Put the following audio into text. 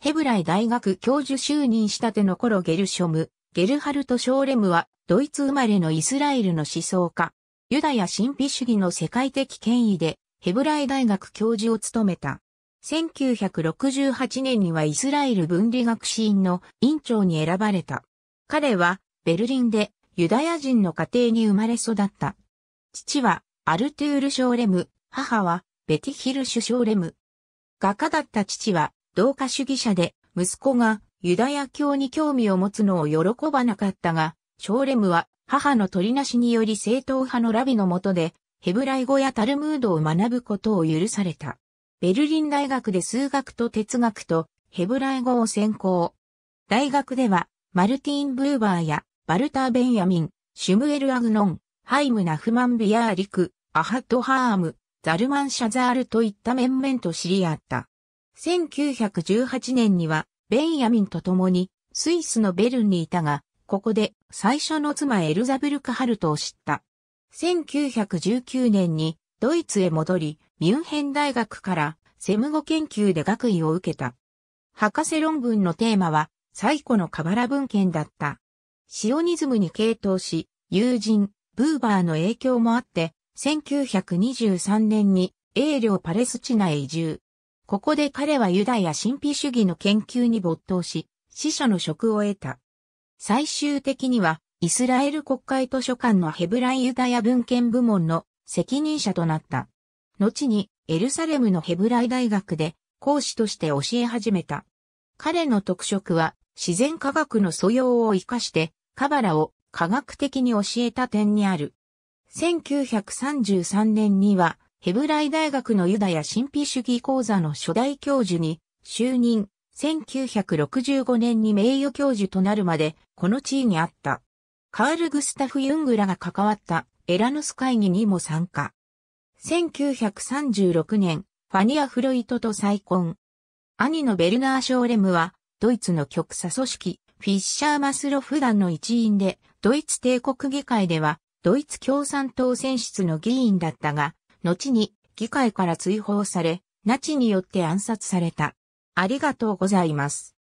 ヘブライ大学教授就任したての頃ゲルショム、ゲルハルト・ショーレムは、ドイツ生まれのイスラエルの思想家、ユダヤ神秘主義の世界的権威で、ヘブライ大学教授を務めた。1968年にはイスラエル分離学士院の院長に選ばれた。彼はベルリンでユダヤ人の家庭に生まれ育った。父はアルトゥール・ショーレム、母はベティヒルシュ・ショーレム。画家だった父は同化主義者で、息子がユダヤ教に興味を持つのを喜ばなかったが、ショーレムは母の取りなしにより正統派のラビの下で、ヘブライ語やタルムードを学ぶことを許された。ベルリン大学で数学と哲学とヘブライ語を専攻。大学では、マルティン・ブーバーや、バルター・ベンヤミン、シュムエル・アグノン、ハイム・ナフマン・ビアーリク、アハット・ハーム、ザルマン・シャザールといった面々と知り合った。1918年には、ベンヤミンと共に、スイスのベルンにいたが、ここで最初の妻エルザブルカハルトを知った。1919年にドイツへ戻り、ミュンヘン大学からセム語研究で学位を受けた。博士論文のテーマは最古のカバラ文献だった。シオニズムに傾倒し、友人、ブーバーの影響もあって、1923年に英領パレスチナへ移住。ここで彼はユダヤ神秘主義の研究に没頭し、司書の職を得た。最終的には、イスラエル国会図書館のヘブライユダヤ文献部門の責任者となった。後に、エルサレムのヘブライ大学で講師として教え始めた。彼の特色は、自然科学の素養を活かして、カバラを科学的に教えた点にある。1933年には、ヘブライ大学のユダヤ神秘主義講座の初代教授に就任、1965年に名誉教授となるまでこの地位にあった。カール・グスタフ・ユングらが関わったエラノス会議にも参加。1936年、ファニア・フロイトと再婚。兄のベルナー・ショーレムは、ドイツの極左組織、フィッシャー・マスロフ団の一員で、ドイツ帝国議会では、ドイツ共産党選出の議員だったが、後に議会から追放され、ナチによって暗殺された。ありがとうございます。